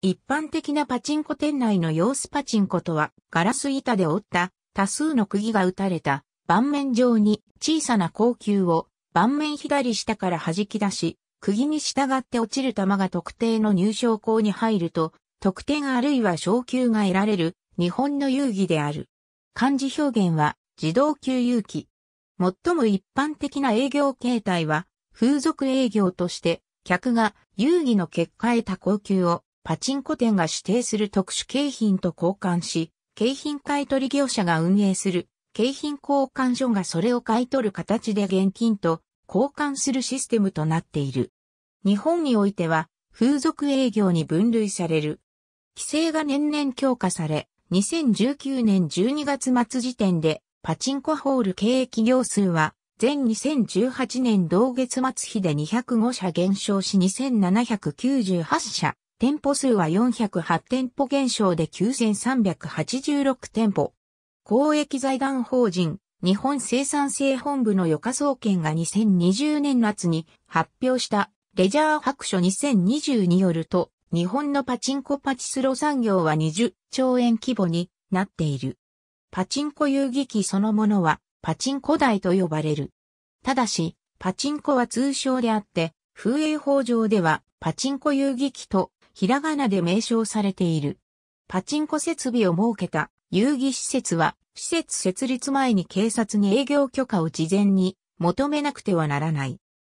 一般的なパチンコ店内の様子パチンコとは、ガラス板で折った多数の釘が打たれた盤面上に小さな高級を盤面左下から弾き出し、釘に従って落ちる球が特定の入賞校に入ると、得点あるいは昇級が得られる日本の遊戯である。漢字表現は自動級遊戯。最も一般的な営業形態は風俗営業として客が遊戯の結果へた高級をパチンコ店が指定する特殊景品と交換し、景品買取業者が運営する景品交換所がそれを買い取る形で現金と交換するシステムとなっている。日本においては風俗営業に分類される。規制が年々強化され、2019年12月末時点でパチンコホール経営企業数は全2018年同月末比で205社減少し2798社店舗数は408店舗減少で9386店舗。公益財団法人、日本生産性本部の予科総研が2020年夏に発表したレジャー白書2020によると、日本のパチンコパチスロ産業は20兆円規模になっている。パチンコ遊戯機そのものはパチンコ台と呼ばれる。ただし、パチンコは通称であって、風営法上ではパチンコ遊戯機とひらがなで名称されている。パチンコ設備を設けた遊戯施設は、施設設立前に警察に営業許可を事前に求めなくてはならない。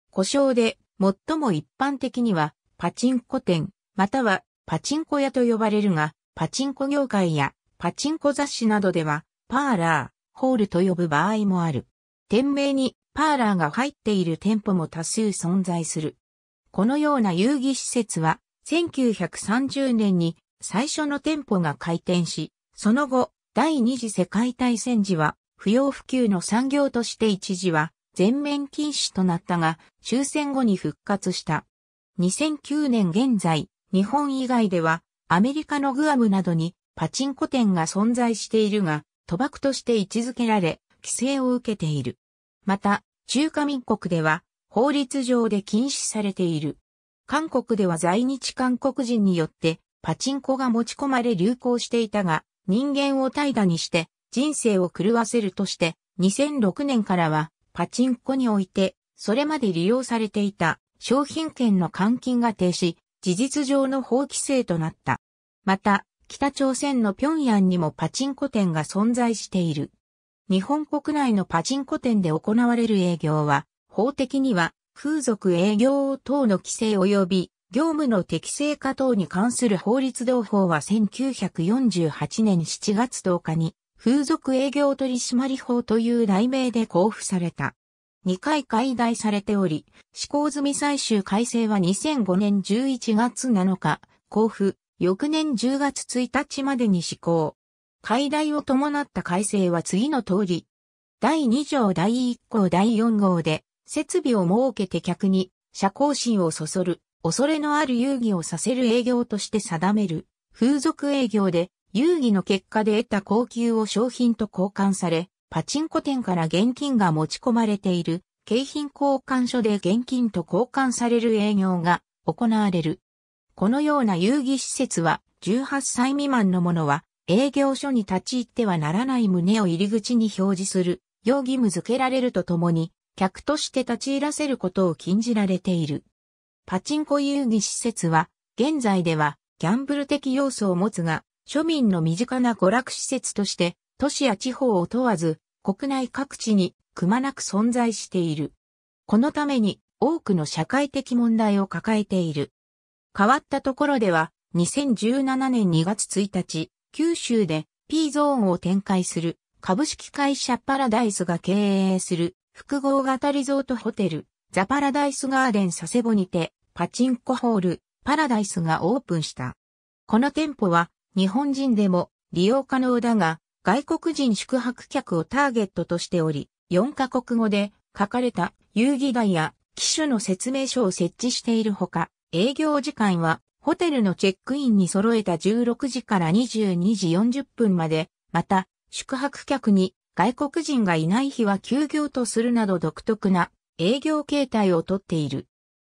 故障で、最も一般的には、パチンコ店、またはパチンコ屋と呼ばれるが、パチンコ業界やパチンコ雑誌などでは、パーラー、ホールと呼ぶ場合もある。店名にパーラーが入っている店舗も多数存在する。このような遊戯施設は、1930年に最初の店舗が開店し、その後、第二次世界大戦時は不要不急の産業として一時は全面禁止となったが、終戦後に復活した。2009年現在、日本以外ではアメリカのグアムなどにパチンコ店が存在しているが、賭博として位置づけられ、規制を受けている。また、中華民国では法律上で禁止されている。韓国では在日韓国人によってパチンコが持ち込まれ流行していたが、人間を怠惰にして人生を狂わせるとして、2006年からはパチンコにおいて、それまで利用されていた商品券の換金が停止、事実上の法規制となった。また、北朝鮮の平壌にもパチンコ店が存在している。日本国内のパチンコ店で行われる営業は、法的には風俗営業等の規制及び業務の適正化等に関する法律同法は1948年7月10日に風俗営業取締法という題名で交付された。2回改題されており、施行済み最終改正は2005年11月7日、交付、翌年10月1日までに施行。改題を伴った改正は次の通り、第2条第1項第4号で、設備を設けて客に社交心をそそる、恐れのある遊戯をさせる営業として定める、風俗営業で、遊戯の結果で得た高級を商品と交換され、パチンコ店から現金が持ち込まれている、景品交換所で現金と交換される営業が行われる。このような遊戯施設は、18歳未満の者は、営業所に立ち入ってはならない旨を入り口に表示する、よ義務付けられるとともに、客として立ち入らせることを禁じられている。パチンコ遊戯施設は、現在ではギャンブル的要素を持つが、庶民の身近な娯楽施設として、都市や地方を問わず、国内各地にくまなく存在している。このために多くの社会的問題を抱えている。変わったところでは、2017年2月1日、九州で P ゾーンを展開する株式会社パラダイスが経営する複合型リゾートホテル、ザ・パラダイスガーデン佐世保にて、パチンコホール、パラダイスがオープンした。この店舗は、日本人でも利用可能だが、外国人宿泊客をターゲットとしており、4カ国語で書かれた遊戯台や機種の説明書を設置しているほか、営業時間はホテルのチェックインに揃えた16時から22時40分まで、また宿泊客に外国人がいない日は休業とするなど独特な営業形態をとっている。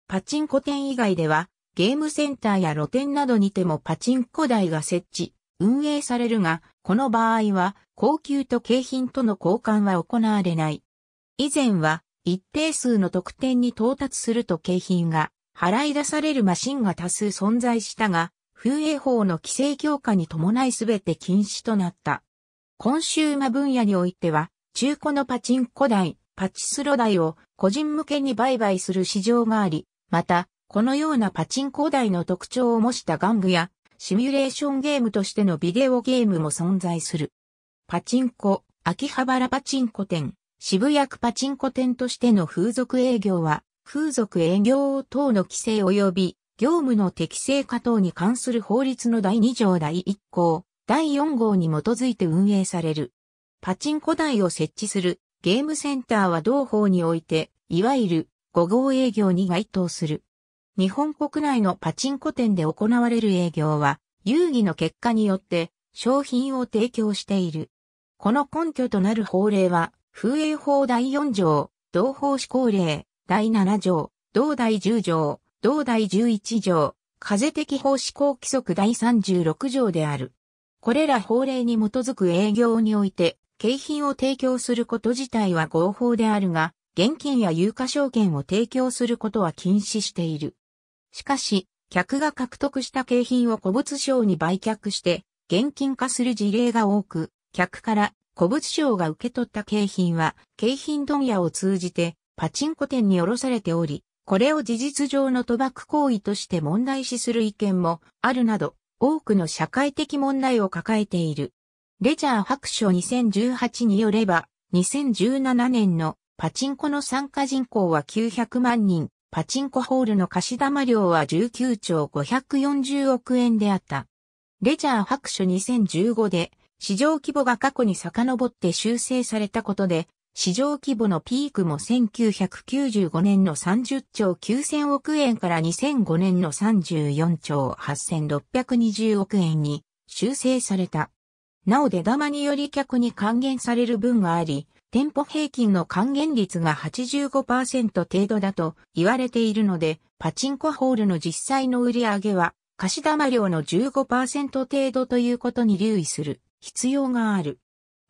パチンコ店以外では、ゲームセンターや露店などにてもパチンコ台が設置、運営されるが、この場合は、高級と景品との交換は行われない。以前は、一定数の特典に到達すると景品が払い出されるマシンが多数存在したが、風営法の規制強化に伴いすべて禁止となった。コンシューマ分野においては、中古のパチンコ台、パチスロ台を個人向けに売買する市場があり、また、このようなパチンコ台の特徴を模した玩具や、シミュレーションゲームとしてのビデオゲームも存在する。パチンコ、秋葉原パチンコ店、渋谷区パチンコ店としての風俗営業は、風俗営業等の規制及び、業務の適正化等に関する法律の第2条第1項、第4号に基づいて運営される。パチンコ台を設置するゲームセンターは同法において、いわゆる5号営業に該当する。日本国内のパチンコ店で行われる営業は、遊戯の結果によって商品を提供している。この根拠となる法令は、風営法第4条、同法施行令、第7条、同第10条、同第11条、風的法施行規則第36条である。これら法令に基づく営業において、景品を提供すること自体は合法であるが、現金や有価証券を提供することは禁止している。しかし、客が獲得した景品を古物商に売却して、現金化する事例が多く、客から古物商が受け取った景品は、景品問屋を通じて、パチンコ店に卸されており、これを事実上の賭博行為として問題視する意見もあるなど、多くの社会的問題を抱えている。レジャー白書2018によれば、2017年のパチンコの参加人口は900万人、パチンコホールの貸し玉量は19兆540億円であった。レジャー白書2015で、市場規模が過去に遡って修正されたことで、市場規模のピークも1995年の30兆9000億円から2005年の34兆8620億円に修正された。なお出玉により客に還元される分があり、店舗平均の還元率が85%程度だと言われているので、パチンコホールの実際の売り上げは、貸玉量の15%程度ということに留意する必要がある。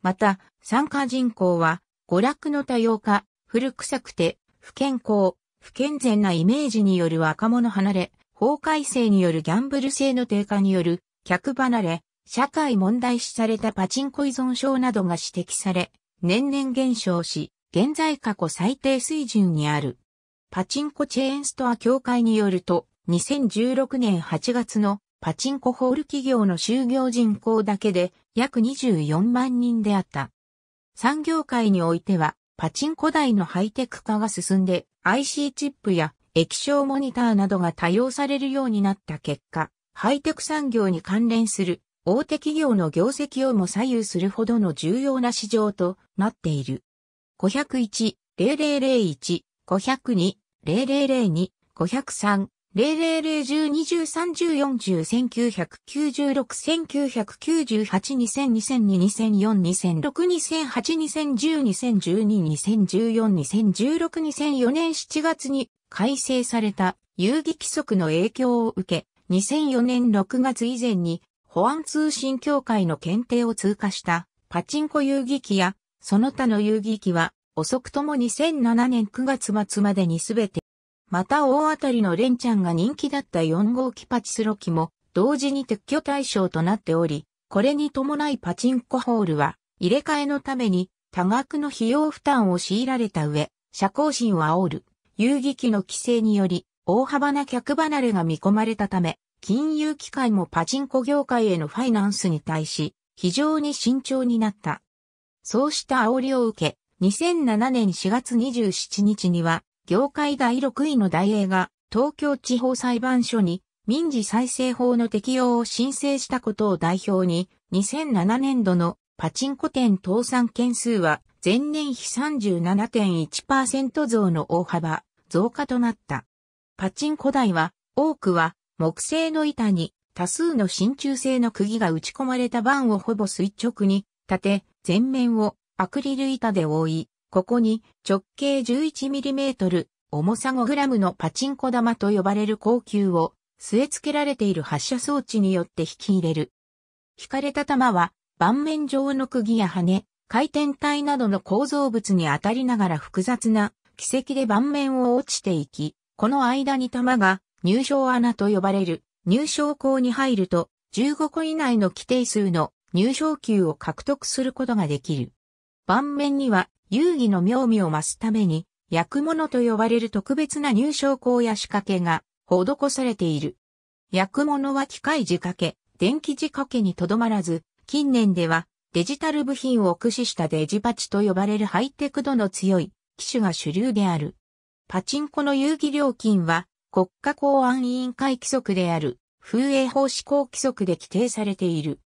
また、参加人口は娯楽の多様化、古臭くて、不健康、不健全なイメージによる若者離れ、法改正によるギャンブル性の低下による客離れ、社会問題視されたパチンコ依存症などが指摘され、年々減少し、現在過去最低水準にある。パチンコチェーンストア協会によると、2016年8月のパチンコホール企業の就業人口だけで約24万人であった。産業界においては、パチンコ台のハイテク化が進んで、IC チップや液晶モニターなどが多用されるようになった結果、ハイテク産業に関連する大手企業の業績をも左右するほどの重要な市場となっている。501、0001、502、0002、503、零0 0十二0 0十四6 0九百九十2 0 0百2 0 1 0 2 0、2 0 2 0 2 0 2 0 2 0 2 0 2二2 0 2 0 2 0 2 0 2 0 2年7月に改正された遊戯規則の影響を受け、2004年6月以前に保安通信協会の検定を通過したパチンコ遊戯機やその他の遊戯機は遅くとも2007年9月末までにすべてまた大当たりのレンちゃんが人気だった4号機パチスロ機も同時に撤去対象となっており、これに伴いパチンコホールは入れ替えのために多額の費用負担を強いられた上、社交心を煽る遊戯機の規制により大幅な客離れが見込まれたため、金融機関もパチンコ業界へのファイナンスに対し非常に慎重になった。そうした煽りを受け、2007年4月27日には業界第6位の大英が東京地方裁判所に民事再生法の適用を申請したことを代表に2007年度のパチンコ店倒産件数は前年比37.1%増の大幅増加となった。パチンコ台は多くは木製の板に多数の真鍮製の釘が打ち込まれた板をほぼ垂直に立て、全面をアクリル板で覆い、ここに直径 11mm、重さ 5g のパチンコ玉と呼ばれる高級を据え付けられている発射装置によって引き入れる。引かれた玉は盤面上の釘や羽、回転体などの構造物に当たりながら複雑な軌跡で盤面を落ちていき、この間に玉が入賞穴と呼ばれる入賞口に入ると15個以内の規定数の入賞球を獲得することができる。盤面には遊戯の妙味を増すために、薬物と呼ばれる特別な入賞校や仕掛けが施されている。薬物は機械仕掛け、電気仕掛けにとどまらず、近年ではデジタル部品を駆使したデジパチと呼ばれるハイテク度の強い機種が主流である。パチンコの遊戯料金は国家公安委員会規則である風営法施行規則で規定されている。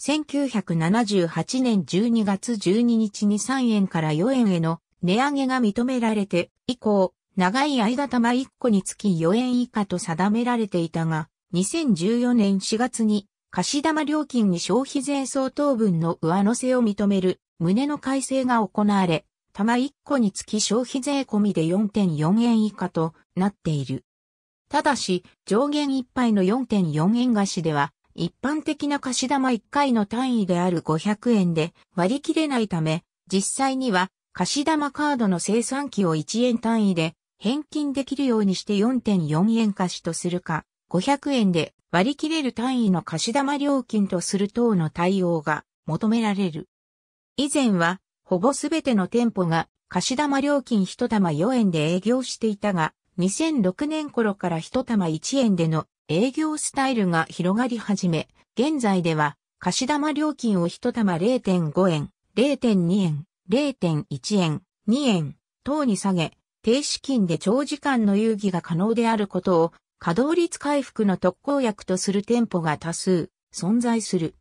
1978年12月12日に3円から4円への値上げが認められて以降、長い間玉1個につき4円以下と定められていたが、2014年4月に貸玉料金に消費税相当分の上乗せを認める旨の改正が行われ、玉1個につき消費税込みで4.4円以下となっている。ただし、上限いっぱいの4.4円貸しでは、一般的な貸し玉1回の単位である500円で割り切れないため、実際には貸し玉カードの生産期を1円単位で返金できるようにして4.4円貸しとするか、500円で割り切れる単位の貸し玉料金とする等の対応が求められる。以前は、ほぼすべての店舗が貸し玉料金1玉4円で営業していたが、2006年頃から1玉1円での営業スタイルが広がり始め、現在では貸し玉料金を1玉0.5円、0.2円、0.1円、2円等に下げ、低資金で長時間の遊戯が可能であることを稼働率回復の特効薬とする店舗が多数存在する。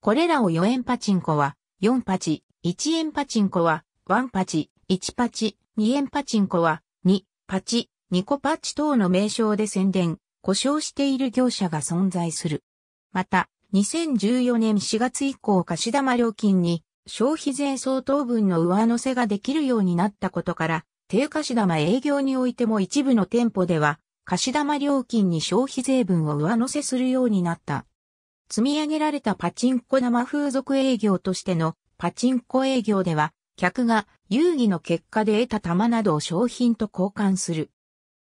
これらを4円パチンコは、4パチ、1円パチンコは、1パチ、1パチ、2円パチンコは、2パチ、2個パチ等の名称で宣伝、故障している業者が存在する。また、2014年4月以降貸し玉料金に消費税相当分の上乗せができるようになったことから、低貸し玉営業においても一部の店舗では、貸し玉料金に消費税分を上乗せするようになった。積み上げられたパチンコ生風俗営業としてのパチンコ営業では、客が遊戯の結果で得た玉などを商品と交換する。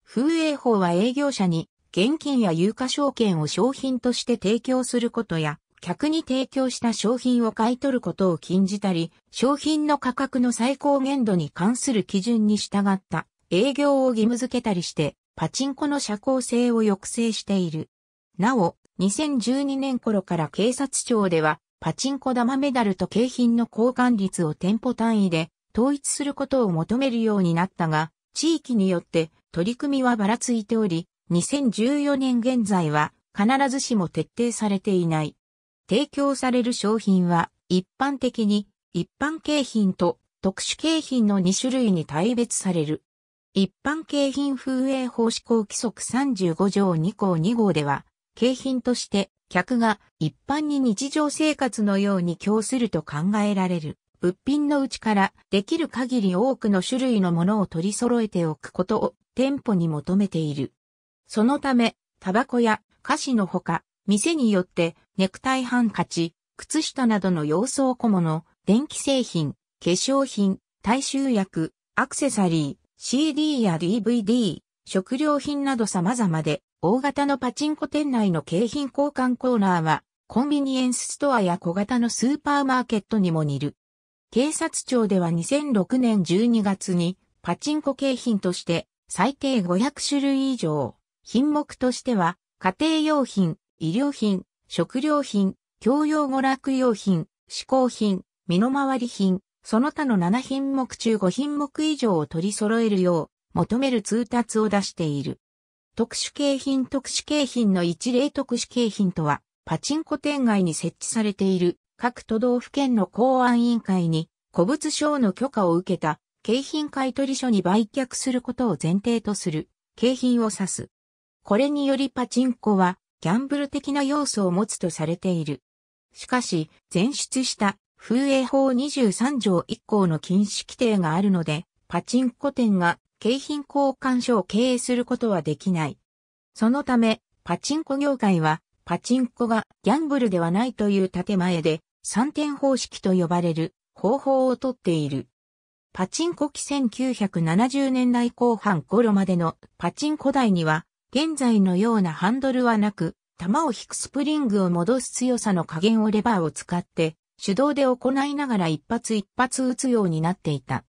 風営法は営業者に現金や有価証券を商品として提供することや、客に提供した商品を買い取ることを禁じたり、商品の価格の最高限度に関する基準に従った営業を義務付けたりして、パチンコの社交性を抑制している。なお、2012年頃から警察庁では、パチンコ玉メダルと景品の交換率を店舗単位で統一することを求めるようになったが、地域によって取り組みはばらついており、2014年現在は必ずしも徹底されていない。提供される商品は一般的に一般景品と特殊景品の2種類に大別される。一般景品風営法施行規則35条2項2号では、景品として客が一般に日常生活のように供すると考えられる。物品のうちからできる限り多くの種類のものを取り揃えておくことを店舗に求めている。そのため、タバコや菓子のほか、店によってネクタイハンカチ、靴下などの洋装小物、電気製品、化粧品、大衆薬、アクセサリー、CD や DVD、食料品など様々で、大型のパチンコ店内の景品交換コーナーは、コンビニエンスストアや小型のスーパーマーケットにも似る。警察庁では2006年12月に、パチンコ景品として、最低500種類以上、品目としては、家庭用品、医療品、食料品、教養娯楽用品、嗜好品、身の回り品、その他の7品目中5品目以上を取り揃えるよう求める通達を出している。特殊景品特殊景品の一例特殊景品とは、パチンコ店街に設置されている各都道府県の公安委員会に古物商の許可を受けた景品買取所に売却することを前提とする景品を指す。これによりパチンコはギャンブル的な要素を持つとされている。しかし、前出した風営法23条1項の禁止規定があるので、パチンコ店が景品交換所を経営することはできない。そのため、パチンコ業界は、パチンコがギャンブルではないという建前で、三点方式と呼ばれる方法をとっている。パチンコ機1970年代後半頃までのパチンコ台には、現在のようなハンドルはなく、弾を引くスプリングを戻す強さの加減をレバーを使って、手動で行いながら一発一発打つようになっていた。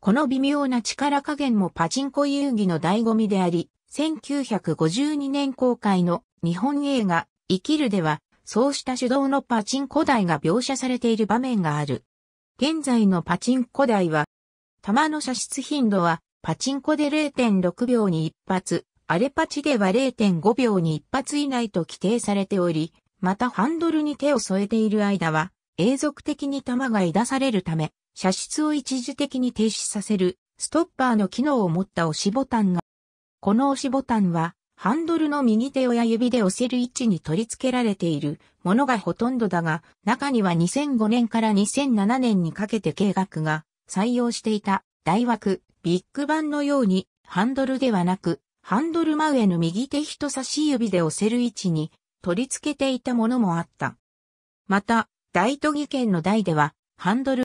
この微妙な力加減もパチンコ遊戯の醍醐味であり、1952年公開の日本映画、生きるでは、そうした手動のパチンコ台が描写されている場面がある。現在のパチンコ台は、弾の射出頻度は、パチンコで0.6秒に1発、アレパチでは0.5秒に一発以内と規定されており、またハンドルに手を添えている間は、永続的に弾が出されるため、射出を一時的に停止させる、ストッパーの機能を持った押しボタンが、この押しボタンは、ハンドルの右手親指で押せる位置に取り付けられているものがほとんどだが、中には2005年から2007年にかけて計画が採用していた大枠、ビッグバンのようにハンドルではなくハンドル真上の右手人差し指で押せる位置に取り付けていたものもあった。また、大都議権の台では、ハンドル。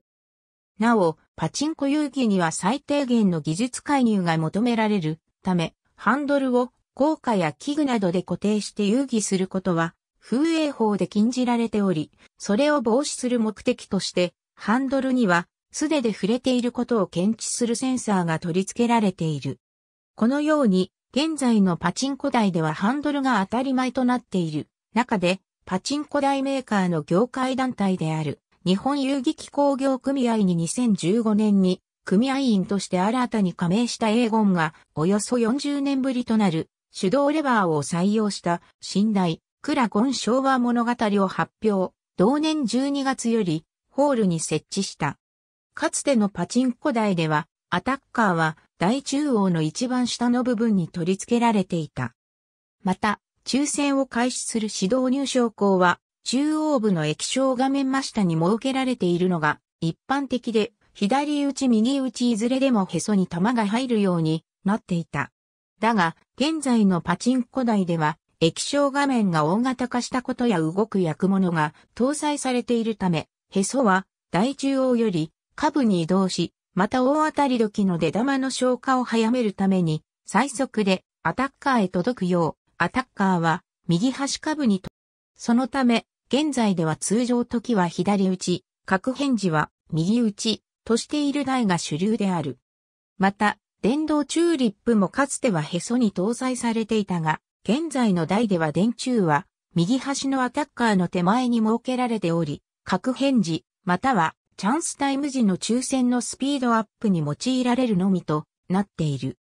なお、パチンコ遊戯には最低限の技術介入が求められるため、ハンドルを効果や器具などで固定して遊戯することは、風営法で禁じられており、それを防止する目的として、ハンドルには、素手で触れていることを検知するセンサーが取り付けられている。このように、現在のパチンコ台ではハンドルが当たり前となっている中で、パチンコ台メーカーの業界団体である日本遊戯機工業組合に2015年に組合員として新たに加盟したエーゴンがおよそ40年ぶりとなる手動レバーを採用した新台クラゴン昭和物語を発表。同年12月よりホールに設置した。かつてのパチンコ台ではアタッカーは大中央の一番下の部分に取り付けられていた。また、抽選を開始する指導入賞校は、中央部の液晶画面真下に設けられているのが一般的で、左打ち右打ちいずれでもへそに玉が入るようになっていた。だが、現在のパチンコ台では、液晶画面が大型化したことや動く薬物が搭載されているため、へそは大中央より下部に移動し、また大当たり時の出玉の消化を早めるために、最速でアタッカーへ届くよう、アタッカーは右端下部にと、そのため、現在では通常時は左打ち、各返事は右打ちとしている台が主流である。また、電動チューリップもかつてはへそに搭載されていたが、現在の台では電柱は右端のアタッカーの手前に設けられており、各返事、またはチャンスタイム時の抽選のスピードアップに用いられるのみとなっている。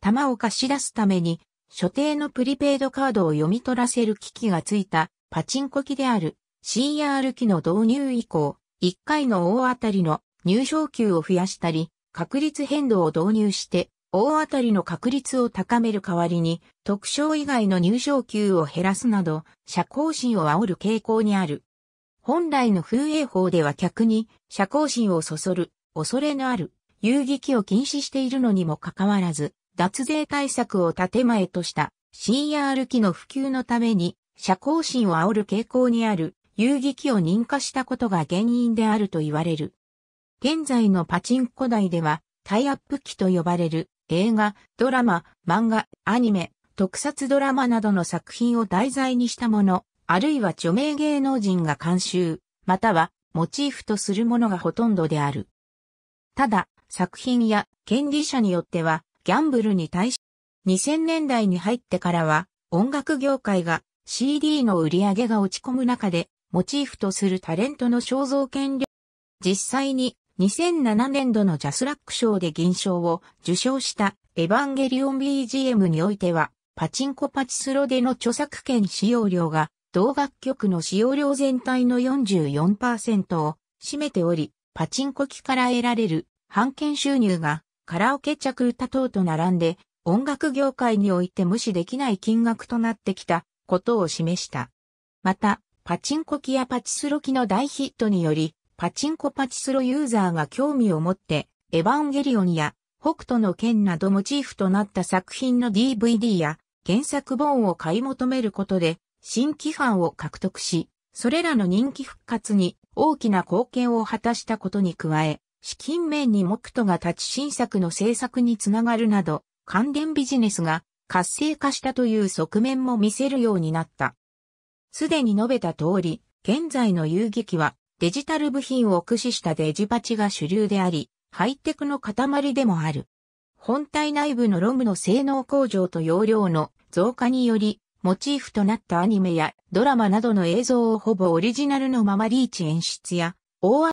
玉を貸し出すために、所定のプリペイドカードを読み取らせる機器がついたパチンコ機である CR 機の導入以降、1回の大当たりの入賞級を増やしたり、確率変動を導入して、大当たりの確率を高める代わりに、特賞以外の入賞級を減らすなど、社交心を煽る傾向にある。本来の風営法では客に社交心をそそる、恐れのある、遊撃を禁止しているのにもかかわらず、脱税対策を建前とした CR 機の普及のために、社交心を煽る傾向にある遊撃を認可したことが原因であると言われる。現在のパチンコ台では、タイアップ機と呼ばれる映画、ドラマ、漫画、アニメ、特撮ドラマなどの作品を題材にしたもの、あるいは著名芸能人が監修、またはモチーフとするものがほとんどである。ただ、作品や権利者によっては、ギャンブルに対し、2000年代に入ってからは、音楽業界が CD の売り上げが落ち込む中で、モチーフとするタレントの肖像権利。実際に2007年度のジャスラック賞で銀賞を受賞したエヴァンゲリオン BGM においては、パチンコパチスロでの著作権使用料が同楽曲の使用量全体の44%を占めており、パチンコ機から得られる版権収入がカラオケ着歌等と並んで音楽業界において無視できない金額となってきたことを示した。また、パチンコ機やパチスロ機の大ヒットにより、パチンコパチスロユーザーが興味を持って、エヴァンゲリオンや北斗の剣などモチーフとなった作品の DVD や原作本を買い求めることで、新規ファンを獲得し、それらの人気復活に大きな貢献を果たしたことに加え、資金面に目途が立ち新作の制作につながるなど、関連ビジネスが活性化したという側面も見せるようになった。すでに述べた通り、現在の遊劇はデジタル部品を駆使したデジパチが主流であり、ハイテクの塊でもある。本体内部のロムの性能向上と容量の増加により、モチーフとなったアニメやドラマなどの映像をほぼオリジナルのままリーチ演出や、大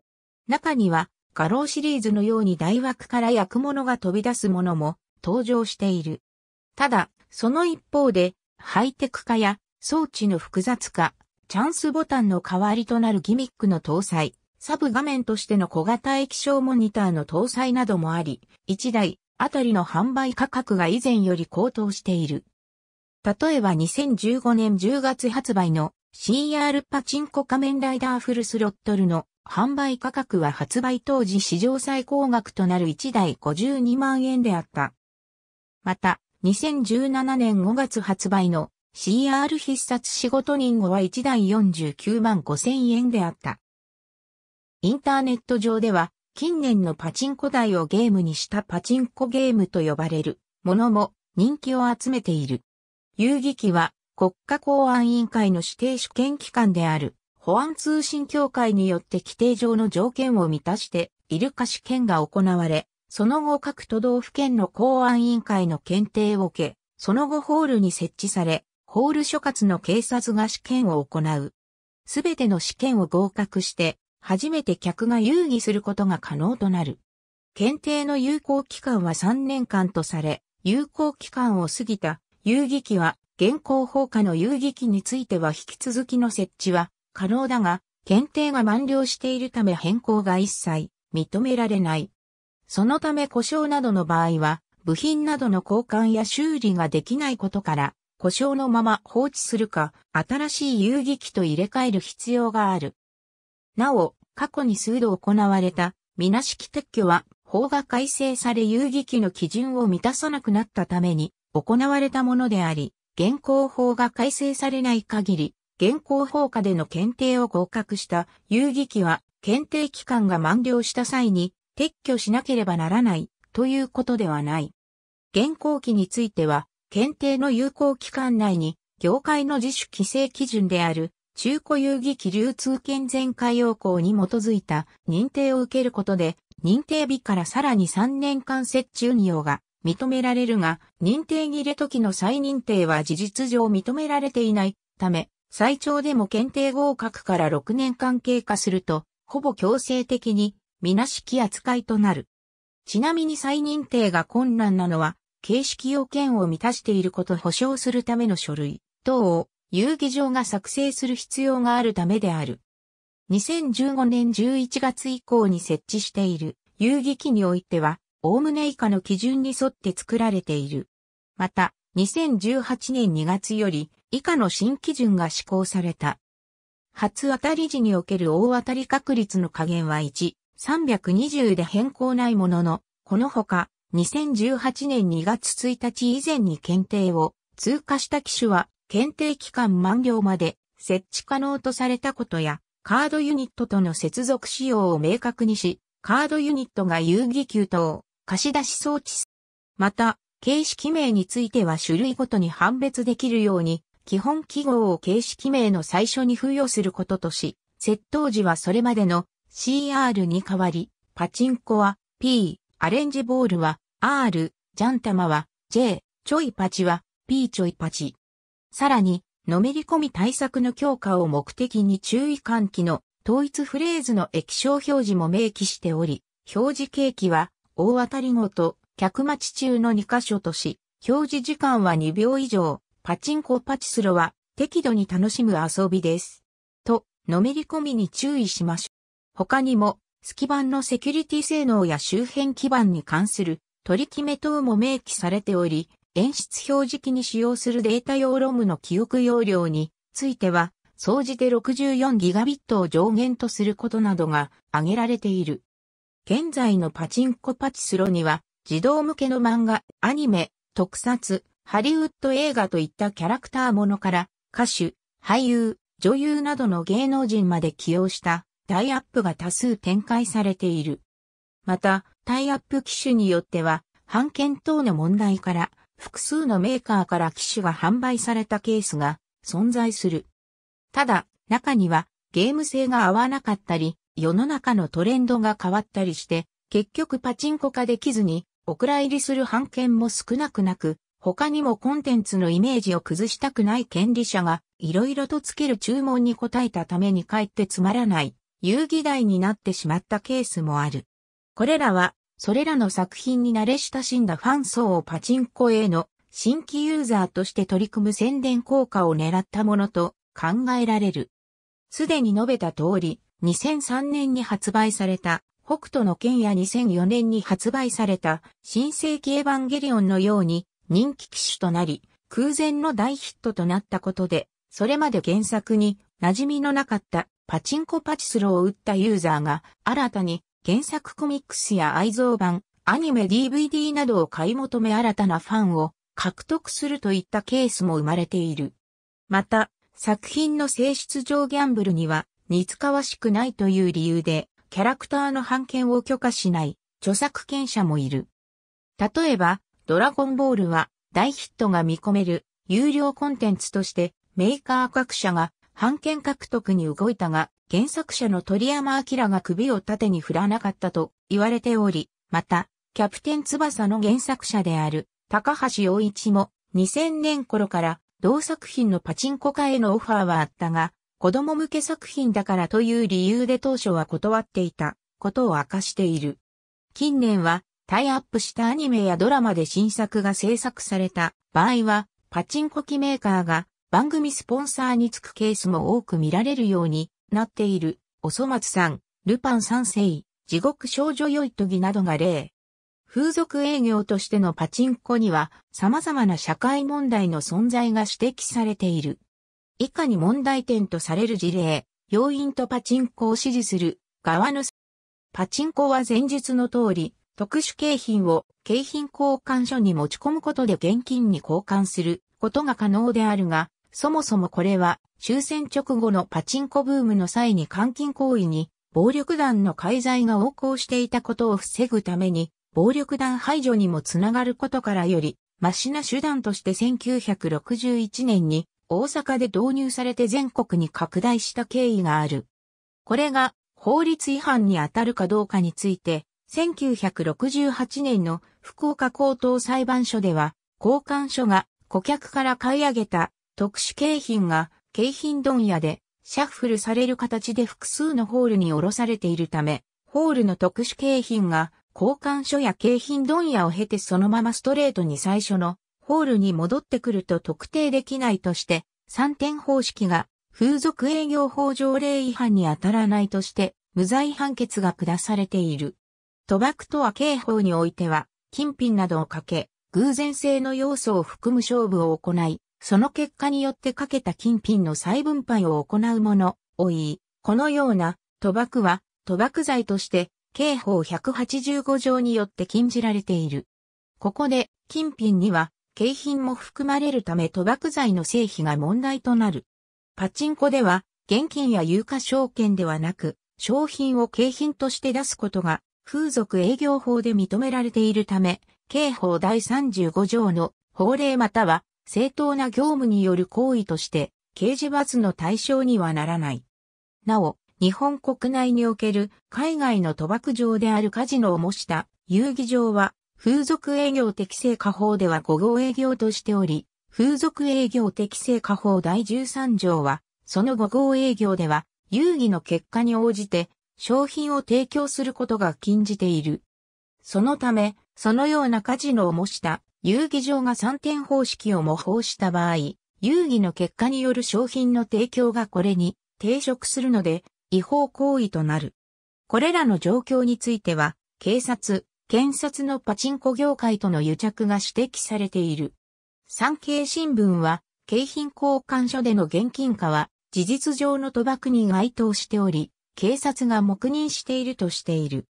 中には、画廊シリーズのように大枠から役物が飛び出すものも登場している。ただ、その一方で、ハイテク化や装置の複雑化、チャンスボタンの代わりとなるギミックの搭載、サブ画面としての小型液晶モニターの搭載などもあり、1台あたりの販売価格が以前より高騰している。例えば2015年10月発売の CR パチンコ仮面ライダーフルスロットルの販売価格は発売当時史上最高額となる1台52万円であった。また、2017年5月発売の CR 必殺仕事人後は1台49万5千円であった。インターネット上では、近年のパチンコ台をゲームにしたパチンコゲームと呼ばれるものも人気を集めている。遊戯機は国家公安委員会の指定主権機関である保安通信協会によって規定上の条件を満たしているか試験が行われ、その後各都道府県の公安委員会の検定を受け、その後ホールに設置され、ホール所轄の警察が試験を行う。すべての試験を合格して、初めて客が遊戯することが可能となる。検定の有効期間は3年間とされ、有効期間を過ぎた遊戯機は、現行放火の遊戯機については引き続きの設置は可能だが、検定が満了しているため変更が一切認められない。そのため故障などの場合は、部品などの交換や修理ができないことから、故障のまま放置するか、新しい遊戯機と入れ替える必要がある。なお、過去に数度行われた、みなしき撤去は、法が改正され遊戯機の基準を満たさなくなったために、行われたものであり、現行法が改正されない限り、現行法下での検定を合格した遊戯機は、検定期間が満了した際に撤去しなければならないということではない。現行機については、検定の有効期間内に、業界の自主規制基準である中古遊戯機流通権全開要項に基づいた認定を受けることで、認定日からさらに3年間設置運用が認められるが、認定切れ時の再認定は事実上認められていないため、最長でも検定合格から6年間経過すると、ほぼ強制的に、みなしき扱いとなる。ちなみに再認定が困難なのは、形式要件を満たしていること保証するための書類等を遊戯場が作成する必要があるためである。2015年11月以降に設置している遊戯機においては、おおむね以下の基準に沿って作られている。また、2018年2月より以下の新基準が施行された。初当たり時における大当たり確率の加減は1、320で変更ないものの、このほか、2018年2月1日以前に検定を通過した機種は、検定期間満了まで設置可能とされたことや、カードユニットとの接続仕様を明確にし、カードユニットが遊戯球等、貸出装置。また、形式名については種類ごとに判別できるように、基本記号を形式名の最初に付与することとし、窃盗時はそれまでの CR に代わり、パチンコは P、アレンジボールは R、ジャン玉は J、ちょいパチは P ちょいパチ。さらに、のめり込み対策の強化を目的に注意喚起の統一フレーズの液晶表示も明記しており、表示契機は大当たりごと、客待ち中の2箇所とし、表示時間は2秒以上、パチンコパチスロは適度に楽しむ遊びです。と、のめり込みに注意しましょう。他にも、隙板のセキュリティ性能や周辺基板に関する取り決め等も明記されており、演出表示器に使用するデータ用ロムの記憶容量については、総じて 64GB を上限とすることなどが挙げられている。現在のパチンコパチスロには、児童向けの漫画、アニメ、特撮、ハリウッド映画といったキャラクターものから、歌手、俳優、女優などの芸能人まで起用したタイアップが多数展開されている。また、タイアップ機種によっては、版権等の問題から、複数のメーカーから機種が販売されたケースが存在する。ただ、中にはゲーム性が合わなかったり、世の中のトレンドが変わったりして、結局パチンコ化できずに、お蔵入りする版権も少なくなく、他にもコンテンツのイメージを崩したくない権利者が、いろいろとつける注文に応えたためにかえってつまらない、遊戯台になってしまったケースもある。これらは、それらの作品に慣れ親しんだファン層をパチンコへの新規ユーザーとして取り組む宣伝効果を狙ったものと考えられる。すでに述べた通り、2003年に発売された北斗の剣や2004年に発売された新世紀エヴァンゲリオンのように人気機種となり空前の大ヒットとなったことでそれまで原作に馴染みのなかったパチンコパチスロを打ったユーザーが新たに原作コミックスや愛蔵版、アニメ DVD などを買い求め新たなファンを獲得するといったケースも生まれている。また、作品の性質上ギャンブルには似つかわしくないという理由で、キャラクターの版権を許可しない著作権者もいる。例えば、ドラゴンボールは大ヒットが見込める有料コンテンツとしてメーカー各社が版権獲得に動いたが原作者の鳥山明が首を縦に振らなかったと言われており、また、キャプテン翼の原作者である高橋洋一も2000年頃から同作品のパチンコ化へのオファーはあったが、子供向け作品だからという理由で当初は断っていたことを明かしている。近年はタイアップしたアニメやドラマで新作が制作された場合はパチンコ機メーカーが番組スポンサーにつくケースも多く見られるようになっているおそ松さん、ルパン三世、地獄少女よいとぎなどが例。風俗営業としてのパチンコには様々な社会問題の存在が指摘されている。以下に問題点とされる事例、要因とパチンコを支持する側のパチンコは前述の通り、特殊景品を景品交換所に持ち込むことで現金に交換することが可能であるが、そもそもこれは終戦直後のパチンコブームの際に換金行為に暴力団の介在が横行していたことを防ぐために暴力団排除にもつながることからより、マシな手段として1961年に大阪で導入されて全国に拡大した経緯がある。これが法律違反に当たるかどうかについて、1968年の福岡高等裁判所では、交換所が顧客から買い上げた特殊景品が景品問屋でシャッフルされる形で複数のホールにろされているため、ホールの特殊景品が交換所や景品問屋を経てそのままストレートに最初のホールに戻ってくると特定できないとして、3点方式が風俗営業法条例違反に当たらないとして、無罪判決が下されている。賭博とは刑法においては、金品などをかけ、偶然性の要素を含む勝負を行い、その結果によってかけた金品の再分配を行うものを言い、このような賭博は賭博罪として刑法185条によって禁じられている。ここで金品には景品も含まれるため賭博罪の成否が問題となる。パチンコでは、現金や有価証券ではなく、商品を景品として出すことが、風俗営業法で認められているため、刑法第35条の法令または正当な業務による行為として刑事罰の対象にはならない。なお、日本国内における海外の賭博場であるカジノを模した遊戯場は風俗営業適正化法では5号営業としており、風俗営業適正化法第13条は、その5号営業では、遊戯の結果に応じて、商品を提供することが禁じている。そのため、そのようなカジノを模した遊戯場が3点方式を模倣した場合、遊戯の結果による商品の提供がこれに抵触するので違法行為となる。これらの状況については、警察、検察のパチンコ業界との癒着が指摘されている。産経新聞は、景品交換所での現金化は、事実上の賭博に該当しており、警察が黙認しているとしている。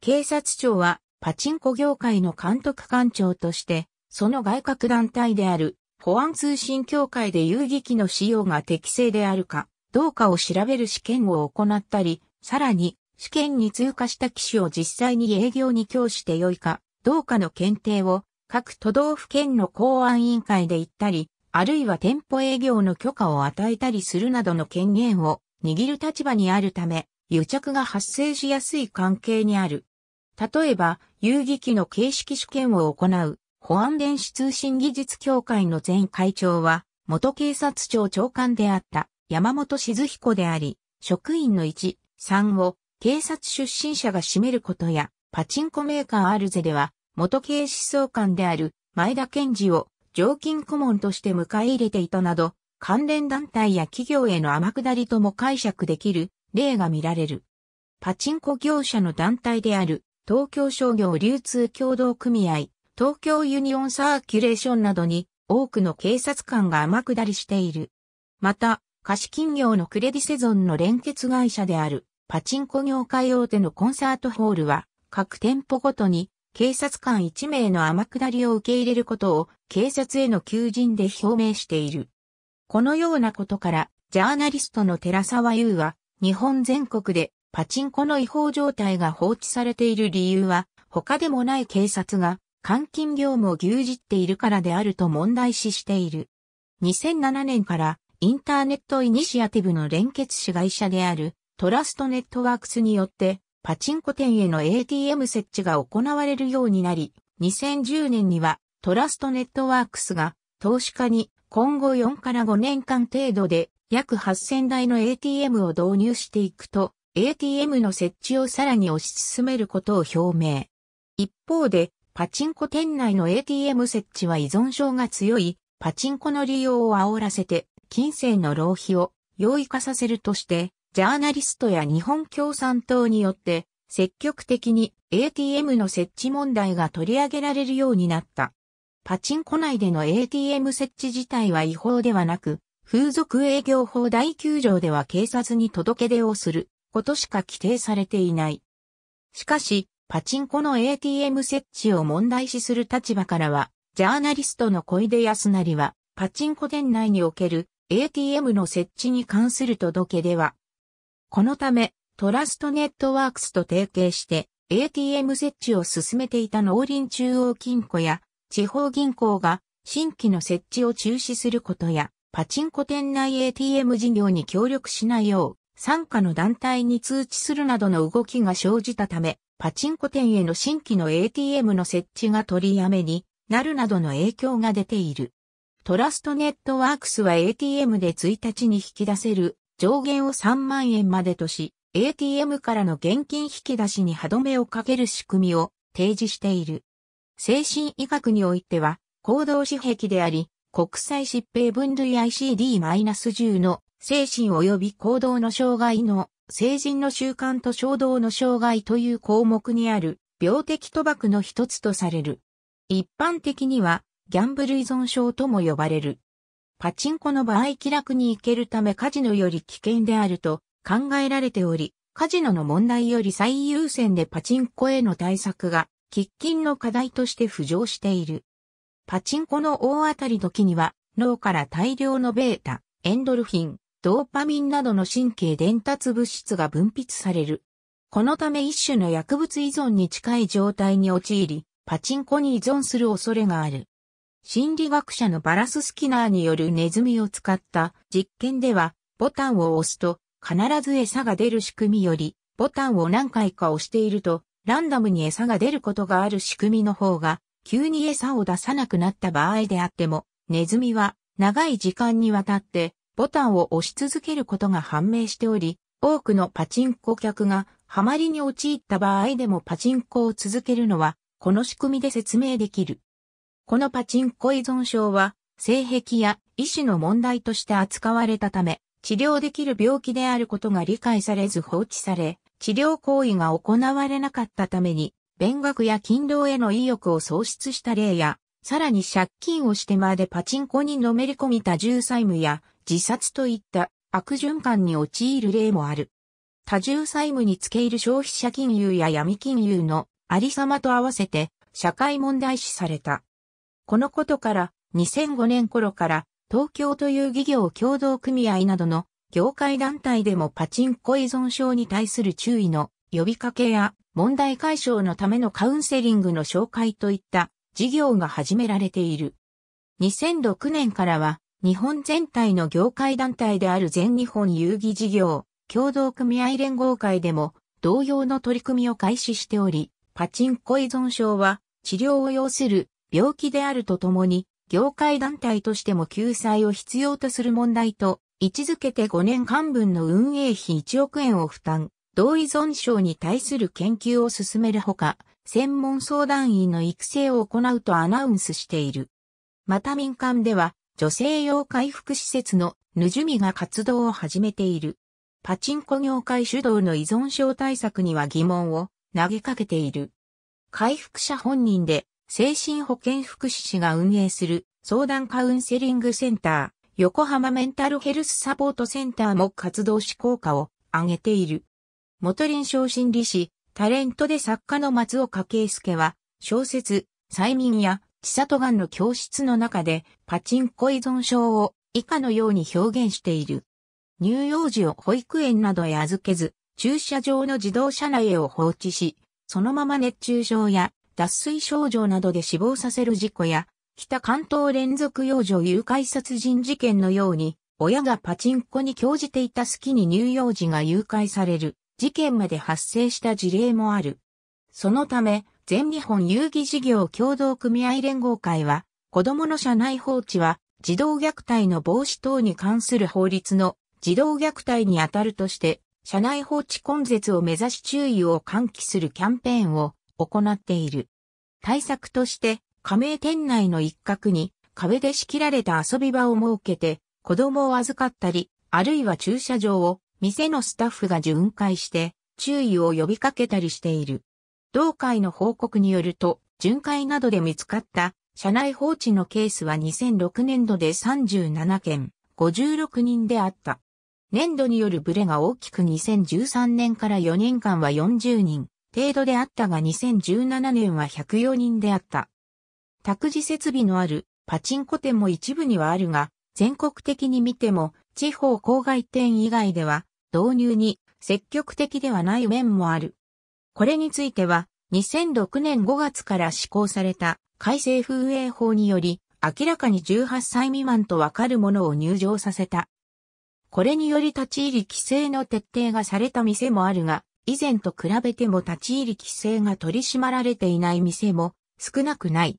警察庁は、パチンコ業界の監督官庁として、その外郭団体である、保安通信協会で遊戯機の使用が適正であるか、どうかを調べる試験を行ったり、さらに、試験に通過した機種を実際に営業に供して良いか、どうかの検定を各都道府県の公安委員会で行ったり、あるいは店舗営業の許可を与えたりするなどの権限を握る立場にあるため、癒着が発生しやすい関係にある。例えば、遊戯機の形式試験を行う、保安電子通信技術協会の前会長は、元警察庁長官であった山本静彦であり、職員の1、3を警察出身者が占めることや、パチンコメーカーアルゼでは、元警視総監である前田健二を常勤顧問として迎え入れていたなど、関連団体や企業への天下りとも解釈できる例が見られる。パチンコ業者の団体である東京商業流通協同組合、東京ユニオンサーキュレーションなどに多くの警察官が天下りしている。また、貸金業のクレディセゾンの連結会社であるパチンコ業界大手のコンサートホールは、各店舗ごとに警察官1名の天下りを受け入れることを警察への求人で表明している。このようなことから、ジャーナリストの寺沢優は、日本全国でパチンコの違法状態が放置されている理由は、他でもない警察が監禁業務を牛耳っているからであると問題視している。2007年からインターネットイニシアティブの連結子会社であるトラストネットワークスによって、パチンコ店への ATM 設置が行われるようになり、2010年にはトラストネットワークスが投資家に今後4から5年間程度で約8000台の ATM を導入していくと ATM の設置をさらに推し進めることを表明。一方でパチンコ店内の ATM 設置は依存症が強いパチンコの利用を煽らせて金銭の浪費を容易化させるとしてジャーナリストや日本共産党によって積極的に ATM の設置問題が取り上げられるようになった。パチンコ内での ATM 設置自体は違法ではなく、風俗営業法第9条では警察に届け出をすることしか規定されていない。しかし、パチンコの ATM 設置を問題視する立場からは、ジャーナリストの小出康成は、パチンコ店内における ATM の設置に関する届け出は、このため、トラストネットワークスと提携して ATM 設置を進めていた農林中央金庫や地方銀行が新規の設置を中止することやパチンコ店内 ATM 事業に協力しないよう参加の団体に通知するなどの動きが生じたため、パチンコ店への新規の ATM の設置が取りやめになるなどの影響が出ている。トラストネットワークスは ATM で1日に引き出せる上限を3万円までとし、ATM からの現金引き出しに歯止めをかける仕組みを提示している。精神医学においては、行動指壁であり、国際疾病分類 ICD-10 の精神及び行動の障害の成人の習慣と衝動の障害という項目にある病的賭博の一つとされる。一般的にはギャンブル依存症とも呼ばれる。パチンコの場合気楽に行けるためカジノより危険であると考えられており、カジノの問題より最優先でパチンコへの対策が喫緊の課題として浮上している。パチンコの大当たり時には脳から大量のベータ、エンドルフィン、ドーパミンなどの神経伝達物質が分泌される。このため一種の薬物依存に近い状態に陥り、パチンコに依存する恐れがある。心理学者のバラス・スキナーによるネズミを使った実験では、ボタンを押すと必ず餌が出る仕組みより、ボタンを何回か押していると、ランダムに餌が出ることがある仕組みの方が、急に餌を出さなくなった場合であっても、ネズミは長い時間にわたってボタンを押し続けることが判明しており、多くのパチンコ客がハマりに陥った場合でもパチンコを続けるのは、この仕組みで説明できる。このパチンコ依存症は、性癖や医師の問題として扱われたため、治療できる病気であることが理解されず放置され、治療行為が行われなかったために、勉学や勤労への意欲を喪失した例や、さらに借金をしてまでパチンコにのめり込み多重債務や自殺といった悪循環に陥る例もある。多重債務につけ入る消費者金融や闇金融のありさまと合わせて社会問題視された。このことから、2005年頃から、東京という企業共同組合などの業界団体でもパチンコ依存症に対する注意の呼びかけや問題解消のためのカウンセリングの紹介といった事業が始められている。2006年からは日本全体の業界団体である全日本遊戯事業共同組合連合会でも同様の取り組みを開始しており、パチンコ依存症は治療を要する病気であるとともに、業界団体としても救済を必要とする問題と、位置づけて5年間分の運営費1億円を負担、同依存症に対する研究を進めるほか、専門相談員の育成を行うとアナウンスしている。また民間では、女性用回復施設のヌジュミが活動を始めている。パチンコ業界主導の依存症対策には疑問を投げかけている。回復者本人で精神保健福祉士が運営する相談カウンセリングセンター、横浜メンタルヘルスサポートセンターも活動し効果を上げている。元臨床心理士、タレントで作家の松岡圭介は、小説、催眠や、千里眼の教室の中で、パチンコ依存症を以下のように表現している。乳幼児を保育園などへ預けず、駐車場の自動車内へを放置し、そのまま熱中症や脱水症状などで死亡させる事故や、北関東連続幼女誘拐殺人事件のように、親がパチンコに興じていた隙に乳幼児が誘拐される事件まで発生した事例もある。そのため、全日本遊戯事業共同組合連合会は、子供の社内放置は、児童虐待の防止等に関する法律の児童虐待にあたるとして、社内放置根絶を目指し注意を喚起するキャンペーンを行っている。対策として、加盟店内の一角に壁で仕切られた遊び場を設けて、子供を預かったり、あるいは駐車場を店のスタッフが巡回して注意を呼びかけたりしている。同会の報告によると、巡回などで見つかった車内放置のケースは2006年度で37件、56人であった。年度によるブレが大きく2013年から4年間は40人、程度であったが2017年は104人であった。託児設備のあるパチンコ店も一部にはあるが、全国的に見ても地方郊外店以外では導入に積極的ではない面もある。これについては2006年5月から施行された改正風営法により明らかに18歳未満とわかるものを入場させた。これにより立ち入り規制の徹底がされた店もあるが、以前と比べても立ち入り規制が取り締まられていない店も少なくない。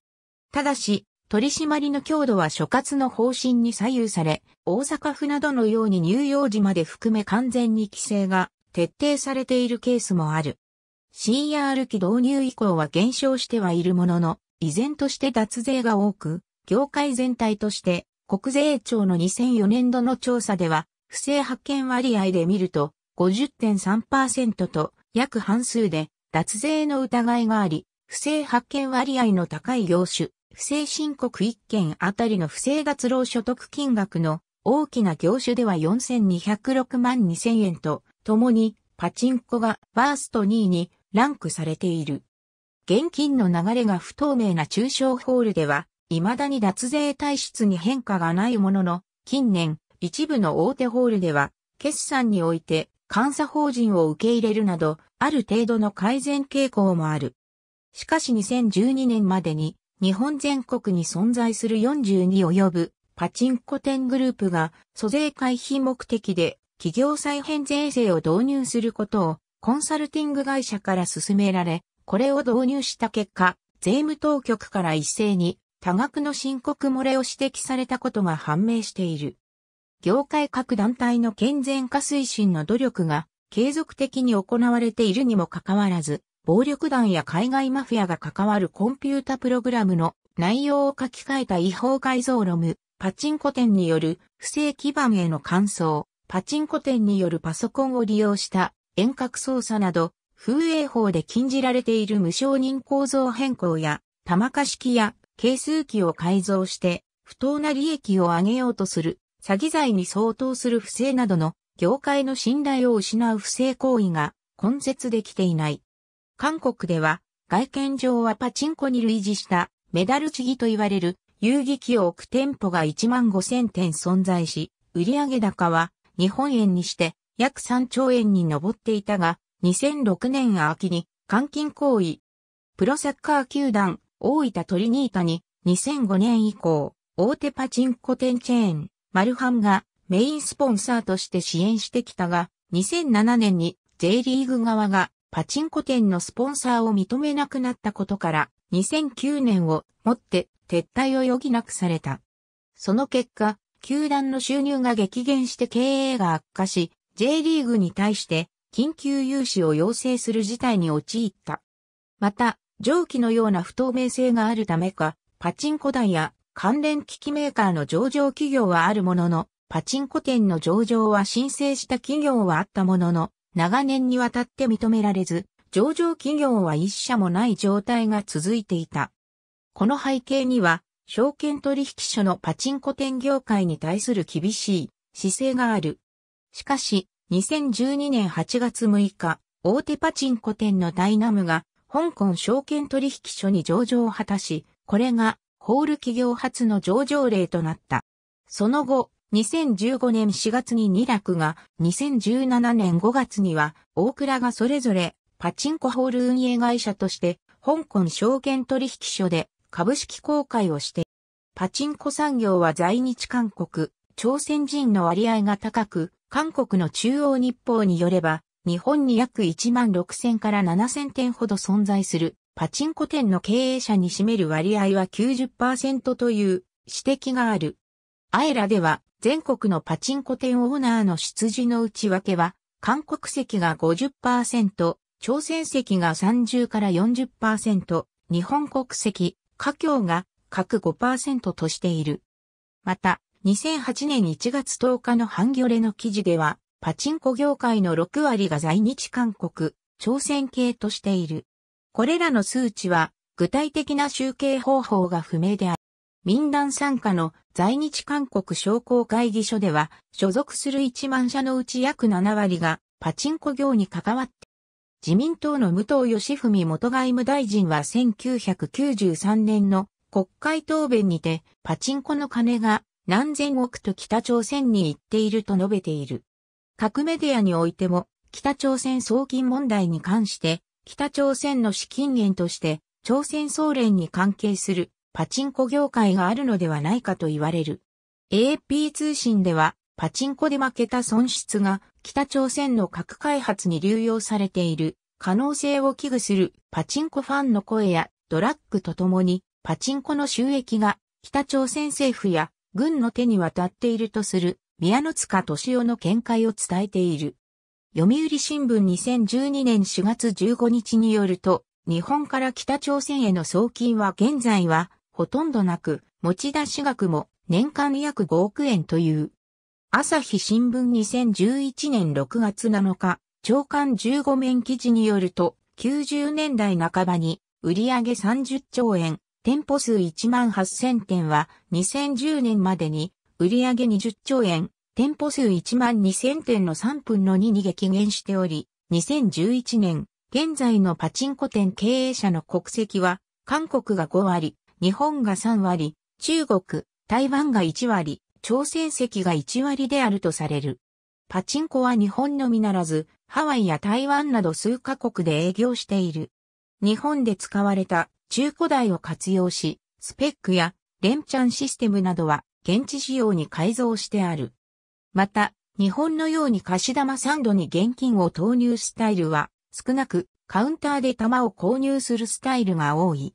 ただし、取り締まりの強度は所轄の方針に左右され、大阪府などのように乳幼児まで含め完全に規制が徹底されているケースもある。CR 期導入以降は減少してはいるものの、依然として脱税が多く、業界全体として国税庁の2004年度の調査では、不正発見割合で見ると、50.3%と約半数で脱税の疑いがあり、不正発見割合の高い業種、不正申告1件あたりの不正脱労所得金額の大きな業種では4206万2000円と、共にパチンコがワースト2位にランクされている。現金の流れが不透明な中小ホールでは、未だに脱税体質に変化がないものの、近年、一部の大手ホールでは、決算において、監査法人を受け入れるなど、ある程度の改善傾向もある。しかし2012年までに、日本全国に存在する42及ぶパチンコ店グループが租税回避目的で企業再編税制を導入することをコンサルティング会社から進められ、これを導入した結果、税務当局から一斉に多額の申告漏れを指摘されたことが判明している。業界各団体の健全化推進の努力が継続的に行われているにもかかわらず、暴力団や海外マフィアが関わるコンピュータプログラムの内容を書き換えた違法改造ロム、パチンコ店による不正基盤への感想、パチンコ店によるパソコンを利用した遠隔操作など、風営法で禁じられている無承認構造変更や、玉貸式や係数機を改造して、不当な利益を上げようとする詐欺罪に相当する不正などの業界の信頼を失う不正行為が根絶できていない。韓国では外見上はパチンコに類似したメダル地義と言われる遊戯機を置く店舗が1万5000点存在し、売上高は日本円にして約3兆円に上っていたが、2006年秋に監禁行為、プロサッカー球団大分トリニータに2005年以降、大手パチンコ店チェーンマルハンがメインスポンサーとして支援してきたが、2007年に J リーグ側がパチンコ店のスポンサーを認めなくなったことから、2009年をもって撤退を余儀なくされた。その結果、球団の収入が激減して経営が悪化し、J リーグに対して緊急融資を要請する事態に陥った。また、上記のような不透明性があるためか、パチンコ台や関連機器メーカーの上場企業はあるものの、パチンコ店の上場は申請した企業はあったものの、長年にわたって認められず、上場企業は一社もない状態が続いていた。この背景には、証券取引所のパチンコ店業界に対する厳しい姿勢がある。しかし、2012年8月6日、大手パチンコ店のダイナムが、香港証券取引所に上場を果たし、これがホール企業初の上場例となった。その後、2015年4月に2楽が、2017年5月には、大倉がそれぞれ、パチンコホール運営会社として、香港証券取引所で、株式公開をして、パチンコ産業は在日韓国、朝鮮人の割合が高く、韓国の中央日報によれば、日本に約1万6000から7000点ほど存在するパチンコ店の経営者に占める割合は90%という指摘がある。アエラでは全国のパチンコ店オーナーの出自の内訳は、韓国籍が50%、朝鮮籍が30から40%、日本国籍、華僑が各5%としている。また、2008年1月10日のハンギョレの記事では、パチンコ業界の6割が在日韓国、朝鮮系としている。これらの数値は具体的な集計方法が不明である。民団参加の在日韓国商工会議所では、所属する1万社のうち約7割がパチンコ業に関わって、自民党の武藤義文元外務大臣は1993年の国会答弁にて、パチンコの金が何千億と北朝鮮に行っていると述べている。各メディアにおいても、北朝鮮送金問題に関して、北朝鮮の資金源として、朝鮮総連に関係するパチンコ業界があるのではないかと言われる。AP 通信では、パチンコで負けた損失が北朝鮮の核開発に流用されている可能性を危惧するパチンコファンの声やドラッグとともにパチンコの収益が北朝鮮政府や軍の手に渡っているとする宮野塚敏夫の見解を伝えている。読売新聞2012年4月15日によると、日本から北朝鮮への送金は現在はほとんどなく、持ち出し額も年間約5億円という。朝日新聞2011年6月7日、長官15面記事によると、90年代半ばに売上30兆円、店舗数1万8000店は2010年までに売上20兆円、店舗数1万2000店の3分の2に激減しており、2011年、現在のパチンコ店経営者の国籍は、韓国が5割、日本が3割、中国、台湾が1割、朝鮮籍が1割であるとされる。パチンコは日本のみならず、ハワイや台湾など数カ国で営業している。日本で使われた中古台を活用し、スペックやレンチャンシステムなどは現地仕様に改造してある。また、日本のように貸玉サンドに現金を投入スタイルは少なく、カウンターで玉を購入するスタイルが多い。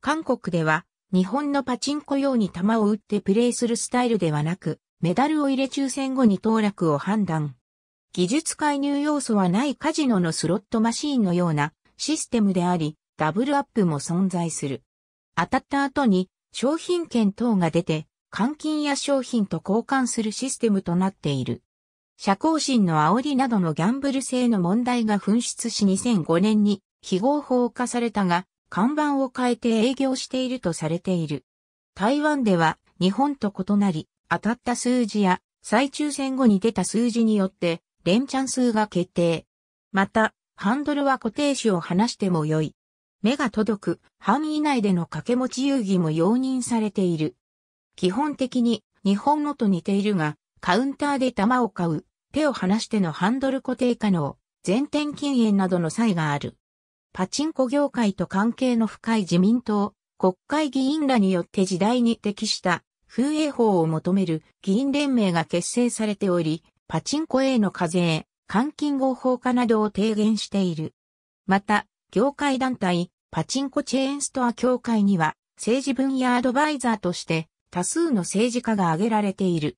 韓国では、日本のパチンコ用に玉を打ってプレイするスタイルではなく、メダルを入れ抽選後に当落を判断。技術介入要素はないカジノのスロットマシーンのようなシステムであり、ダブルアップも存在する。当たった後に商品券等が出て、換金や商品と交換するシステムとなっている。社交心の煽りなどのギャンブル性の問題が噴出し2005年に非合法化されたが、看板を変えて営業しているとされている。台湾では日本と異なり、当たった数字や再抽選後に出た数字によって、連チャン数が決定。また、ハンドルは固定種を離しても良い。目が届く範囲内での掛け持ち遊戯も容認されている。基本的に日本語と似ているが、カウンターで玉を買う、手を離してのハンドル固定可能、全店禁煙などの際がある。パチンコ業界と関係の深い自民党、国会議員らによって時代に適した風営法を求める議員連盟が結成されており、パチンコへの課税、換金合法化などを提言している。また、業界団体、パチンコチェーンストア協会には、政治分野アドバイザーとして、多数の政治家が挙げられている。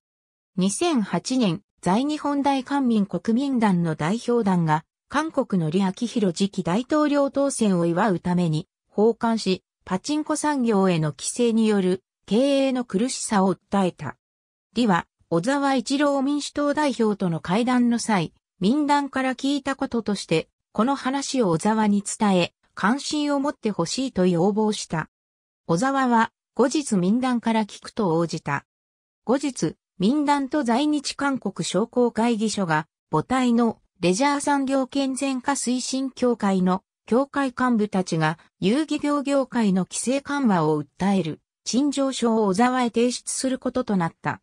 2008年、在日本大韓民国民団の代表団が、韓国の李明弘次期大統領当選を祝うために、訪韓し、パチンコ産業への規制による経営の苦しさを訴えた。李は、小沢一郎民主党代表との会談の際、民団から聞いたこととして、この話を小沢に伝え、関心を持ってほしいと要望した。小沢は後日民団から聞くと応じた。後日、民団と在日韓国商工会議所が母体のレジャー産業健全化推進協会の協会幹部たちが遊戯業業界の規制緩和を訴える陳情書を小沢へ提出することとなった。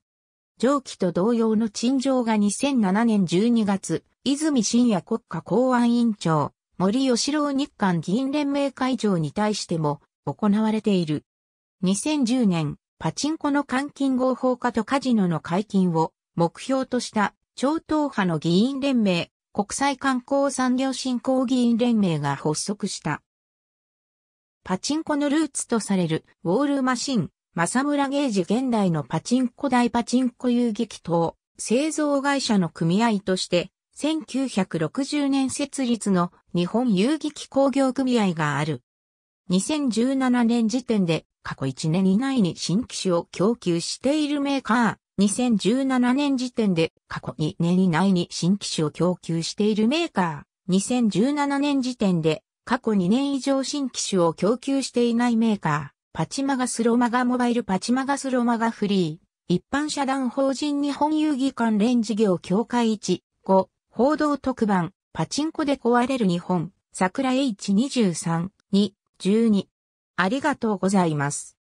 上記と同様の陳情が2007年12月、泉深也国家公安委員長、森吉郎日韓議員連盟会長に対しても行われている。2010年、パチンコの監禁合法化とカジノの解禁を目標とした超党派の議員連盟、国際観光産業振興議員連盟が発足した。パチンコのルーツとされるウォールマシン、正村ゲージ現代のパチンコ大パチンコ遊撃等、製造会社の組合として、1960年設立の日本遊撃工業組合がある。2017年時点で過去1年以内に新機種を供給しているメーカー、2017年時点で過去2年以内に新機種を供給しているメーカー、2017年時点で過去2年以上新機種を供給していないメーカー、パチマガスロマガモバイルパチマガスロマガフリー、一般社団法人日本遊戯関連事業協会1、5、報道特番、パチンコで壊れる日本、桜 H23、2、12。ありがとうございます。